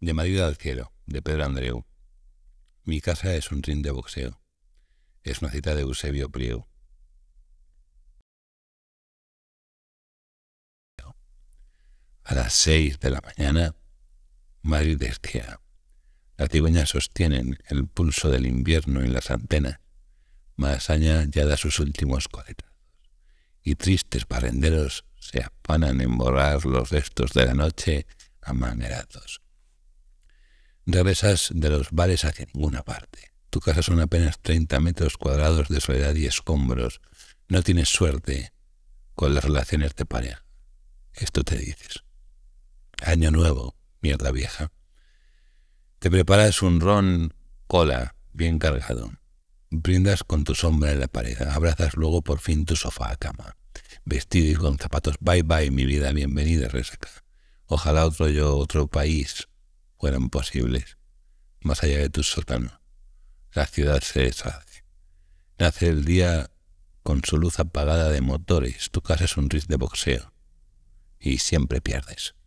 De Madrid al cielo, de Pedro Andreu. Mi casa es un ring de boxeo. Es una cita de Eusebio Priego. A las seis de la mañana, Madrid estea. Las cigüeñas sostienen el pulso del invierno en las antenas. Masaña ya da sus últimos coletazos. Y tristes barrenderos se apanan en borrar los restos de la noche amanerados. Regresas de los bares hacia ninguna parte. Tu casa son apenas 30 metros cuadrados de soledad y escombros. No tienes suerte con las relaciones de pareja. Esto te dices. Año nuevo, mierda vieja. Te preparas un ron cola bien cargado. Brindas con tu sombra en la pared. Abrazas luego por fin tu sofá a cama. Vestido y con zapatos. Bye bye, mi vida, bienvenida, resaca. Ojalá otro yo, otro país fueran posibles, más allá de tu sótano. La ciudad se deshace. Nace el día con su luz apagada de motores, tu casa es un ris de boxeo. Y siempre pierdes.